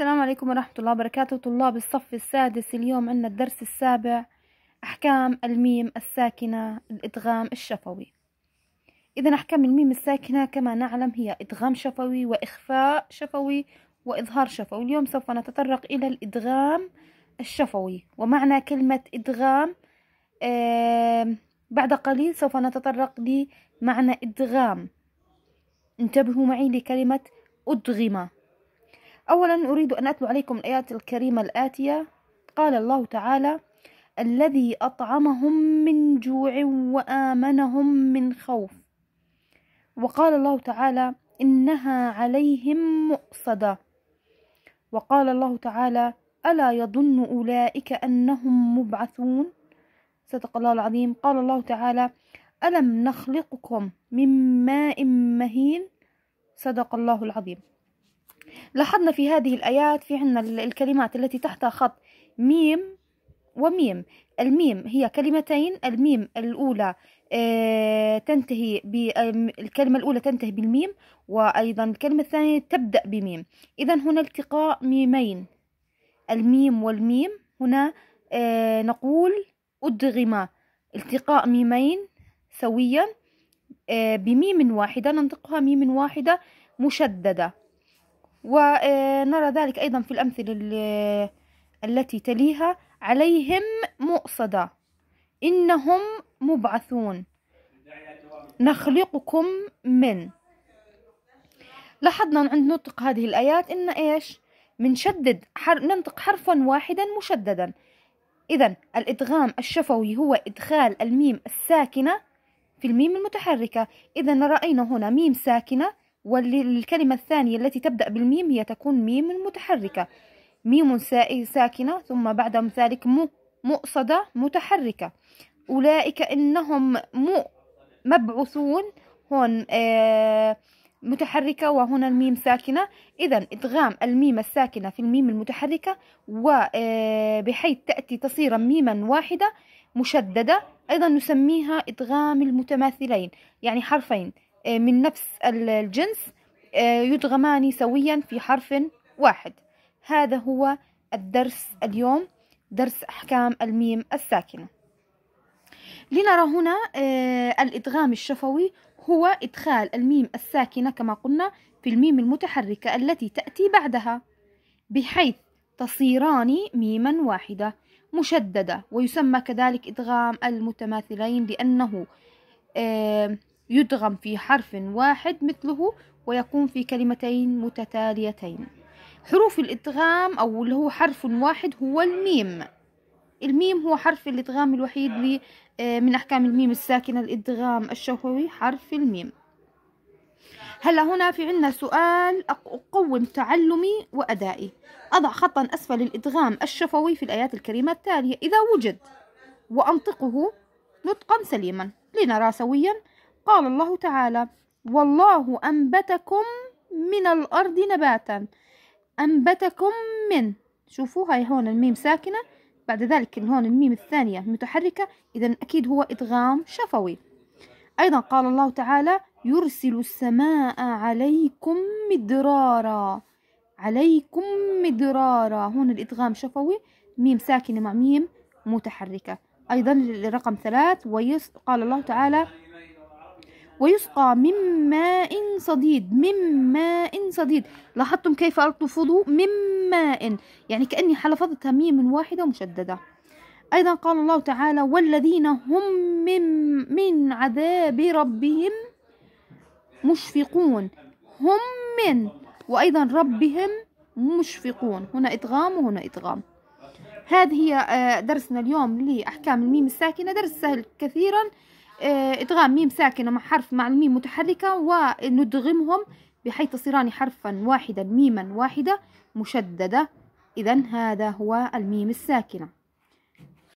السلام عليكم ورحمة الله وبركاته طلاب الصف السادس اليوم عندنا الدرس السابع أحكام الميم الساكنة الإدغام الشفوي إذا أحكام الميم الساكنة كما نعلم هي إدغام شفوي وإخفاء شفوي وإظهار شفوي اليوم سوف نتطرق إلى الإدغام الشفوي ومعنى كلمة إدغام بعد قليل سوف نتطرق لمعنى إدغام انتبهوا معي لكلمة أدغمة أولا أريد أن أتلو عليكم الآيات الكريمة الآتية قال الله تعالى الذي أطعمهم من جوع وآمنهم من خوف وقال الله تعالى إنها عليهم مؤصدة وقال الله تعالى ألا يظن أولئك أنهم مبعثون صدق الله العظيم قال الله تعالى ألم نخلقكم من ماء مهين صدق الله العظيم لاحظنا في هذه الآيات في عنا الكلمات التي تحتها خط ميم وميم الميم هي كلمتين الميم الأولى آه، تنتهي بالكلمة الأولى تنتهي بالميم وأيضا الكلمة الثانية تبدأ بميم إذا هنا التقاء ميمين الميم والميم هنا آه، نقول أدغم التقاء ميمين سويا آه، بميم واحدة ننطقها ميم واحدة مشددة ونرى ذلك أيضا في الأمثلة التي تليها عليهم مؤصدة إنهم مبعثون نخلقكم من لاحظنا عند نطق هذه الآيات إن إيش شدد حر... ننطق حرفا واحدا مشددا إذا الإدغام الشفوي هو إدخال الميم الساكنة في الميم المتحركة إذا رأينا هنا ميم ساكنة والكلمة الثانية التي تبدأ بالميم هي تكون ميم متحركة ميم ساكنة ثم بعد ذلك مو مؤصدة متحركة أولئك إنهم مو مبعوثون هون آه، متحركة وهنا الميم ساكنة إذا إدغام الميم الساكنة في الميم المتحركة وبحيث آه، تأتي تصير ميما واحدة مشددة أيضا نسميها إدغام المتماثلين يعني حرفين آه، من نفس الجنس آه، يدغمان سويا في حرف واحد هذا هو الدرس اليوم درس أحكام الميم الساكنة لنرى هنا آه، الإدغام الشفوي هو إدخال الميم الساكنة كما قلنا في الميم المتحركة التي تأتي بعدها بحيث تصيران ميما واحدة مشددة ويسمى كذلك إدغام المتماثلين لأنه يدغم في حرف واحد مثله ويكون في كلمتين متتاليتين حروف الإدغام أو اللي هو حرف واحد هو الميم الميم هو حرف الإدغام الوحيد آه، من أحكام الميم الساكنة الإدغام الشفوي حرف الميم هلا هنا في عنا سؤال أقوم تعلمي وأدائي أضع خطا أسفل الإدغام الشفوي في الآيات الكريمة التالية إذا وجد وأنطقه نطقا سليما لنرى سويا قال الله تعالى والله أنبتكم من الأرض نباتا أنبتكم من شوفوا هاي هون الميم ساكنة بعد ذلك هون الميم الثانية متحركة إذا أكيد هو إدغام شفوي أيضا قال الله تعالى يرسل السماء عليكم مدرارا عليكم مدرارا هون الإدغام شفوي ميم ساكنة مع ميم متحركة أيضا رقم ثلاث ويس قال الله تعالى ويسقى من ماء صديد من ماء صديد لاحظتم كيف ألطفه من ماء يعني كأني حلفظت ميم واحدة مشددة أيضا قال الله تعالى والذين هم من, من عذاب ربهم مشفقون هم من وأيضا ربهم مشفقون هنا إدغام وهنا إدغام هذه هي آه، درسنا اليوم لأحكام الميم الساكنة درس سهل كثيرا آه، إدغام ميم ساكنة مع حرف مع الميم متحركة وندغمهم بحيث تصيران حرفا واحدا ميما واحدة مشددة إذا هذا هو الميم الساكنة